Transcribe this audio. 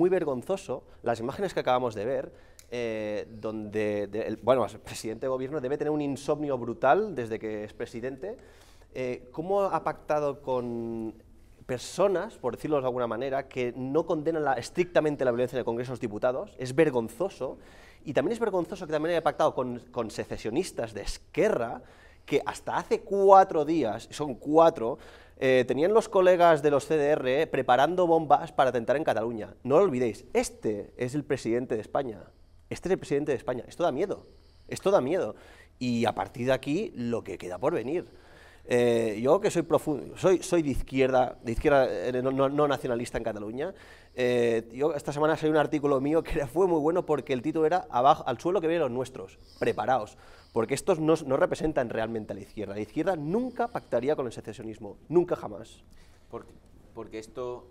Muy vergonzoso las imágenes que acabamos de ver, eh, donde el, bueno, el presidente de gobierno debe tener un insomnio brutal desde que es presidente. Eh, ¿Cómo ha pactado con personas, por decirlo de alguna manera, que no condenan estrictamente la violencia en el Congreso de los Diputados? Es vergonzoso. Y también es vergonzoso que también haya pactado con, con secesionistas de Esquerra, que hasta hace cuatro días, son cuatro, eh, tenían los colegas de los CDR eh, preparando bombas para atentar en Cataluña. No lo olvidéis, este es el presidente de España. Este es el presidente de España. Esto da miedo. Esto da miedo. Y a partir de aquí, lo que queda por venir. Eh, yo que soy profundo, soy, soy de izquierda, de izquierda eh, no, nacionalista en Cataluña, eh, yo esta semana salió un artículo mío que fue muy bueno porque el título era Abajo, al suelo que vienen los nuestros, preparaos, porque estos no, representan realmente a la izquierda. La izquierda nunca pactaría con el secesionismo, nunca jamás. Porque, porque esto